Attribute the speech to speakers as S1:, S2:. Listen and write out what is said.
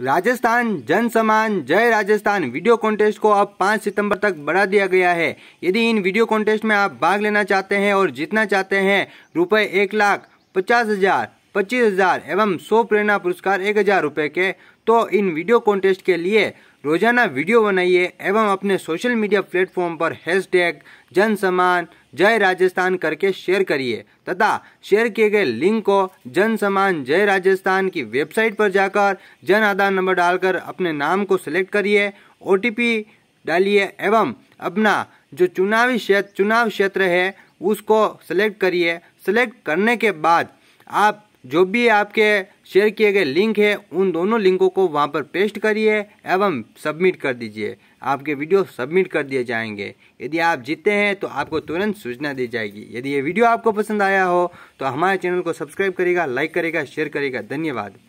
S1: राजस्थान जन समान जय राजस्थान वीडियो कॉन्टेस्ट को अब 5 सितंबर तक बढ़ा दिया गया है यदि इन वीडियो कॉन्टेस्ट में आप भाग लेना चाहते हैं और जीतना चाहते हैं रुपये एक लाख पचास हजार पच्चीस हजार एवं सौ प्रेरणा पुरस्कार एक हजार रुपये के तो इन वीडियो कॉन्टेस्ट के लिए रोजाना वीडियो बनाइए एवं अपने सोशल मीडिया प्लेटफॉर्म पर हैशटैग जन समान जय राजस्थान करके शेयर करिए तथा शेयर किए गए लिंक को जन समान जय राजस्थान की वेबसाइट पर जाकर जन आधार नंबर डालकर अपने नाम को सिलेक्ट करिए ओ डालिए एवं अपना जो चुनावी क्षेत्र चुनाव क्षेत्र है उसको सिलेक्ट करिए सिलेक्ट करने के बाद आप जो भी आपके शेयर किए गए लिंक है उन दोनों लिंकों को वहाँ पर पेस्ट करिए एवं सबमिट कर दीजिए आपके वीडियो सबमिट कर दिए जाएंगे यदि आप जीते हैं तो आपको तुरंत सूचना दी जाएगी यदि ये वीडियो आपको पसंद आया हो तो हमारे चैनल को सब्सक्राइब करेगा लाइक करेगा शेयर करेगा धन्यवाद